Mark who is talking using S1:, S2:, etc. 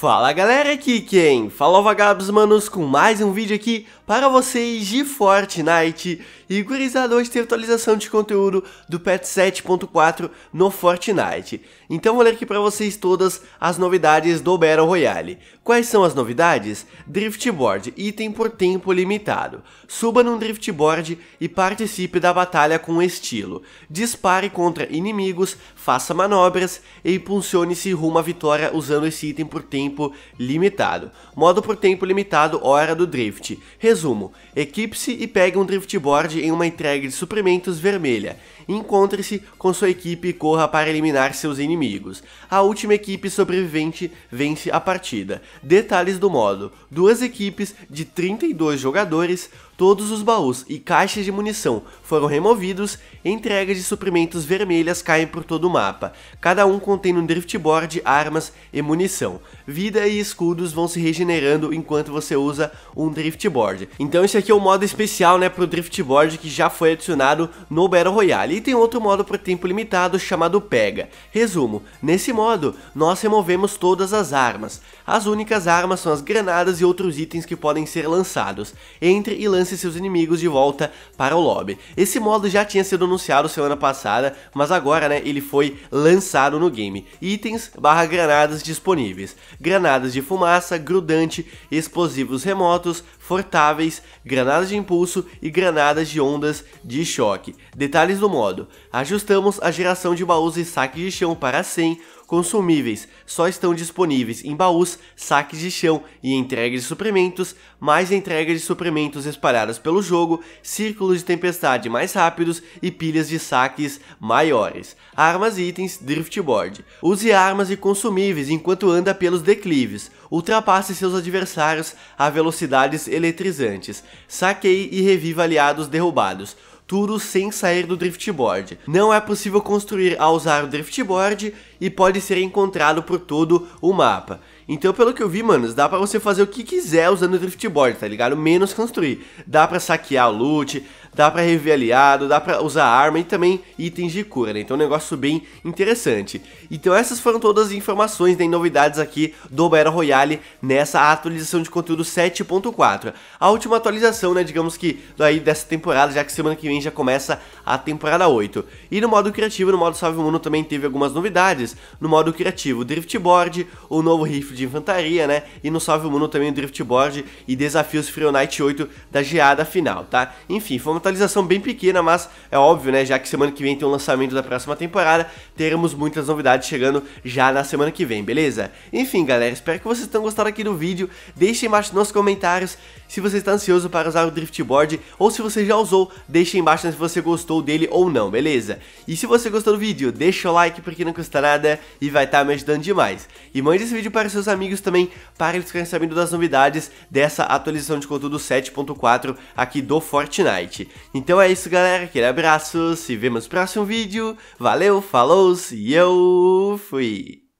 S1: Fala galera, aqui quem? Fala vagabos manos com mais um vídeo aqui para vocês de Fortnite E gurizada, hoje tem atualização de conteúdo do patch 7.4 no Fortnite Então vou ler aqui para vocês todas as novidades do Battle Royale Quais são as novidades? Driftboard, item por tempo limitado Suba num driftboard e participe da batalha com estilo Dispare contra inimigos, faça manobras e impulsione-se rumo à vitória usando esse item por tempo tempo limitado. Modo por tempo limitado, hora do drift. Resumo, equipe-se e pegue um driftboard em uma entrega de suprimentos vermelha. Encontre-se com sua equipe e corra para eliminar seus inimigos. A última equipe sobrevivente vence a partida. Detalhes do modo: duas equipes de 32 jogadores, todos os baús e caixas de munição foram removidos, entregas de suprimentos vermelhas caem por todo o mapa. Cada um contém um driftboard, armas e munição. Vida e escudos vão se regenerando enquanto você usa um driftboard. Então esse aqui é o um modo especial, né, o driftboard que já foi adicionado no Battle Royale. E tem outro modo por tempo limitado chamado Pega. Resumo, nesse modo, nós removemos todas as armas. As únicas armas são as granadas e outros itens que podem ser lançados. Entre e lance seus inimigos de volta para o lobby. Esse modo já tinha sido anunciado semana passada, mas agora né, ele foi lançado no game. Itens barra granadas disponíveis. Granadas de fumaça, grudante, explosivos remotos, fortáveis, granadas de impulso e granadas de ondas de choque. Detalhes do modo modo, ajustamos a geração de baús e saques de chão para 100, consumíveis só estão disponíveis em baús, saques de chão e entregas de suprimentos, mais entregas de suprimentos espalhadas pelo jogo, círculos de tempestade mais rápidos e pilhas de saques maiores. Armas e itens Driftboard. Use armas e consumíveis enquanto anda pelos declives. Ultrapasse seus adversários a velocidades eletrizantes. Saqueie e reviva aliados derrubados tudo sem sair do driftboard. Não é possível construir ao usar o driftboard e pode ser encontrado por todo o mapa. Então, pelo que eu vi, mano, dá para você fazer o que quiser usando o Drift Board, tá ligado? Menos construir. Dá para saquear o loot, dá para rever aliado, dá para usar arma e também itens de cura, né? Então, é um negócio bem interessante. Então, essas foram todas as informações né, e novidades aqui do Battle Royale nessa atualização de conteúdo 7.4. A última atualização, né, digamos que daí dessa temporada, já que semana que vem já começa a temporada 8. E no modo criativo, no modo Salve Mundo também teve algumas novidades. No modo criativo, Drift Board, o novo Rift de infantaria, né? E no Salve o Mundo também o Driftboard e Desafios Free Night 8 da geada final, tá? Enfim, foi uma atualização bem pequena, mas é óbvio, né? Já que semana que vem tem o lançamento da próxima temporada, teremos muitas novidades chegando já na semana que vem, beleza? Enfim, galera, espero que vocês tenham gostado aqui do vídeo. Deixem embaixo nos comentários se você está ansioso para usar o Driftboard ou se você já usou, deixem embaixo né, se você gostou dele ou não, beleza? E se você gostou do vídeo, deixa o like porque não custa nada e vai estar tá me ajudando demais. E mande esse vídeo para seus amigos também para eles ficarem sabendo das novidades dessa atualização de conteúdo 7.4 aqui do Fortnite. Então é isso galera, aquele abraço, se vemos no próximo vídeo, valeu, falou e eu fui!